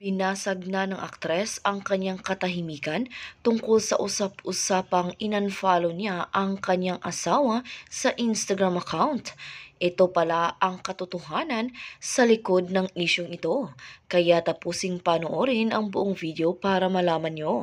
Binasag na ng aktres ang kanyang katahimikan tungkol sa usap-usapang inunfollow niya ang kanyang asawa sa Instagram account. Ito pala ang katotohanan sa likod ng isyong ito. Kaya tapusing panoorin ang buong video para malaman nyo.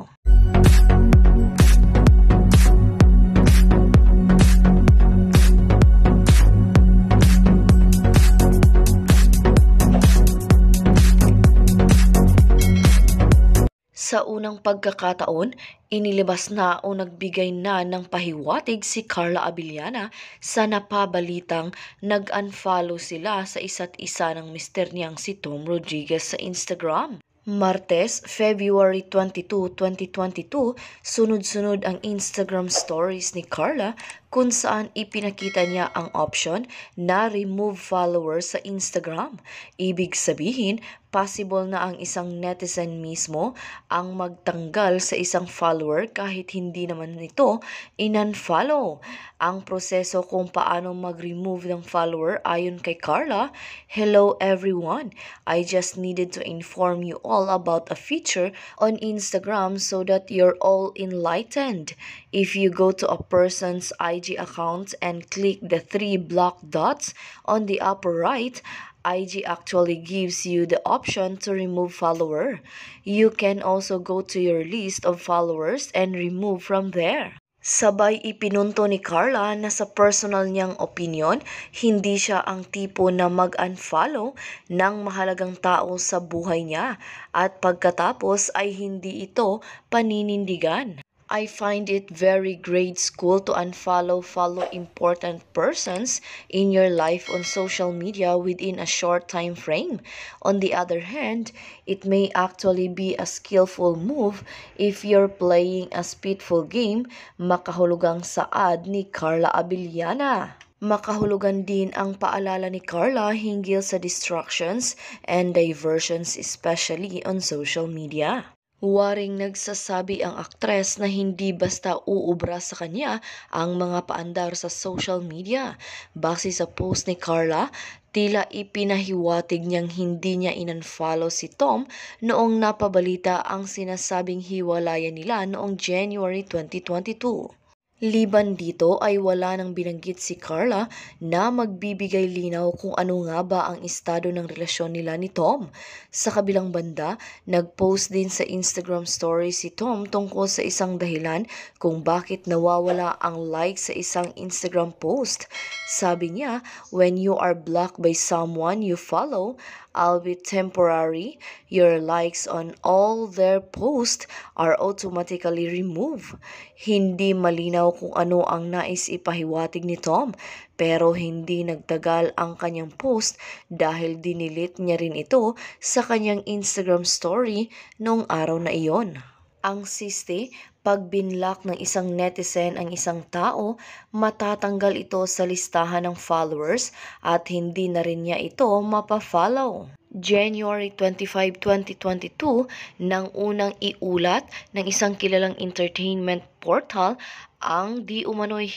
Sa unang pagkakataon, inilabas na o nagbigay na ng pahiwatig si Carla Abiliana sa napabalitang nag-unfollow sila sa isa't isa ng mister niyang si Tom Rodriguez sa Instagram. Martes, February 22, 2022, sunod-sunod ang Instagram stories ni Carla kung saan ipinakita niya ang option na remove followers sa Instagram. Ibig sabihin, possible na ang isang netizen mismo ang magtanggal sa isang follower kahit hindi naman nito in-unfollow. Ang proseso kung paano mag-remove ng follower ayon kay Carla, Hello everyone! I just needed to inform you all about a feature on Instagram so that you're all enlightened. If you go to a person's IG account and click the three black dots on the upper right, IG actually gives you the option to remove follower. You can also go to your list of followers and remove from there. Sabay ipinunto ni Carla na sa personal niyang opinion, hindi siya ang tipo na mag-unfollow ng mahalagang tao sa buhay niya at pagkatapos ay hindi ito paninindigan. I find it very great school to unfollow follow important persons in your life on social media within a short time frame. On the other hand, it may actually be a skillful move if you're playing a spiteful game makahulugang saad ni Carla Abiliana. Makahulugan din ang paalala ni Carla hinggil sa distractions and diversions especially on social media. Waring nagsasabi ang aktres na hindi basta uubra sa kanya ang mga paandar sa social media. Base sa post ni Carla, tila ipinahiwatig niyang hindi niya inunfollow si Tom noong napabalita ang sinasabing hiwalayan nila noong January 2022. Liban dito ay wala nang binanggit si Carla na magbibigay linaw kung ano nga ba ang estado ng relasyon nila ni Tom. Sa kabilang banda, nag-post din sa Instagram story si Tom tungkol sa isang dahilan kung bakit nawawala ang like sa isang Instagram post. Sabi niya, when you are blocked by someone you follow, I'll be temporary. Your likes on all their posts are automatically removed. Hindi malinaw araw kung ano ang nais ipahiwatig ni Tom pero hindi nagtagal ang kanyang post dahil dinilit niya rin ito sa kanyang Instagram story noong araw na iyon. Ang siste, pag binlock ng isang netizen ang isang tao, matatanggal ito sa listahan ng followers at hindi na rin niya ito mapafollow. January 25, 2022 nang unang iulat ng isang kilalang entertainment portal ang di umano'y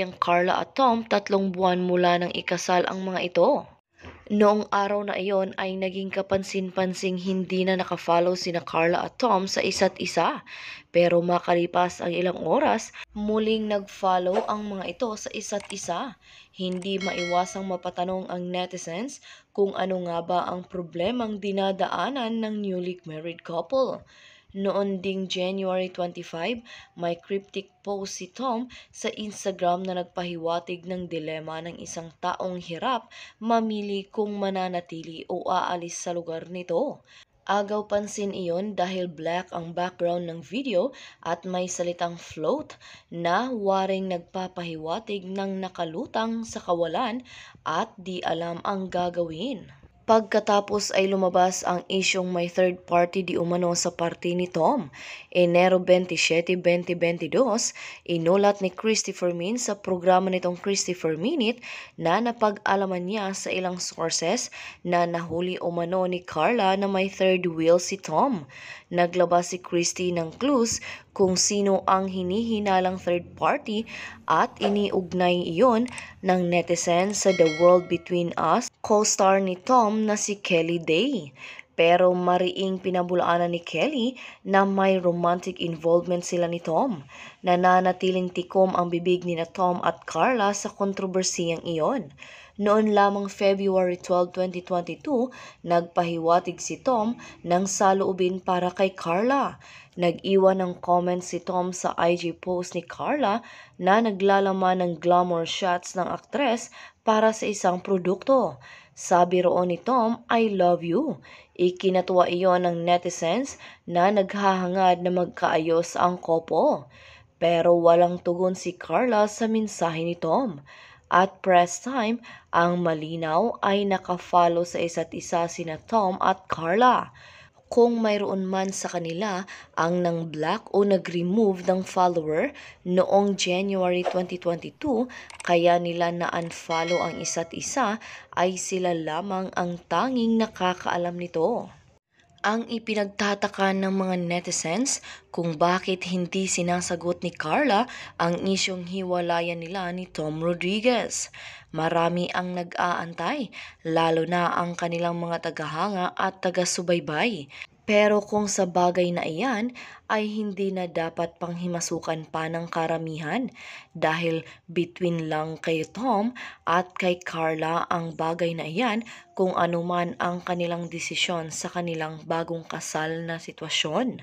ang Carla at Tom tatlong buwan mula ng ikasal ang mga ito. Noong araw na iyon ay naging kapansin-pansing hindi na nakafollow sina Carla at Tom sa isa't isa. Pero makalipas ang ilang oras, muling nag-follow ang mga ito sa isa't isa. Hindi maiwasang mapatanong ang netizens kung ano nga ba ang problemang dinadaanan ng newly married couple. Noon ding January 25, may cryptic post si Tom sa Instagram na nagpahiwatig ng dilema ng isang taong hirap mamili kung mananatili o aalis sa lugar nito. Agaw pansin iyon dahil black ang background ng video at may salitang float na waring nagpapahiwatig ng nakalutang sa kawalan at di alam ang gagawin. Pagkatapos ay lumabas ang isyong may third party di umano sa party ni Tom. Enero 27, 2022, inulat ni Christopher Min sa programa nitong Christopher Minute na napag-alaman niya sa ilang sources na nahuli umano ni Carla na may third wheel si Tom. Naglabas si Christy ng clues kung sino ang hinihinalang third party at iniugnay iyon ng netizen sa The World Between Us co-star ni Tom na si Kelly Day. Pero mariing pinabulaanan ni Kelly na may romantic involvement sila ni Tom. Nananatiling tikom ang bibig ni na Tom at Carla sa kontrobersiyang iyon. Noon lamang February 12, 2022, nagpahiwatig si Tom ng saloobin para kay Carla. Nag-iwan ng comment si Tom sa IG post ni Carla na naglalaman ng glamour shots ng aktres para sa isang produkto. Sabi roon ni Tom, I love you. Ikinatuwa iyon ng netizens na naghahangad na magkaayos ang couple. Pero walang tugon si Carla sa mensahe ni Tom. At press time, ang malinaw ay nakafollow sa isa't isa sina Tom at Carla. Kung mayroon man sa kanila ang nang block o nag-remove ng follower noong January 2022, kaya nila na-unfollow ang isa't isa ay sila lamang ang tanging nakakaalam nito ang ipinagtataka ng mga netizens kung bakit hindi sinasagot ni Carla ang isyong hiwalayan nila ni Tom Rodriguez. Marami ang nag-aantay, lalo na ang kanilang mga tagahanga at taga-subaybay. Pero kung sa bagay na iyan ay hindi na dapat panghimasukan pa ng karamihan dahil between lang kay Tom at kay Carla ang bagay na iyan kung anuman ang kanilang desisyon sa kanilang bagong kasal na sitwasyon.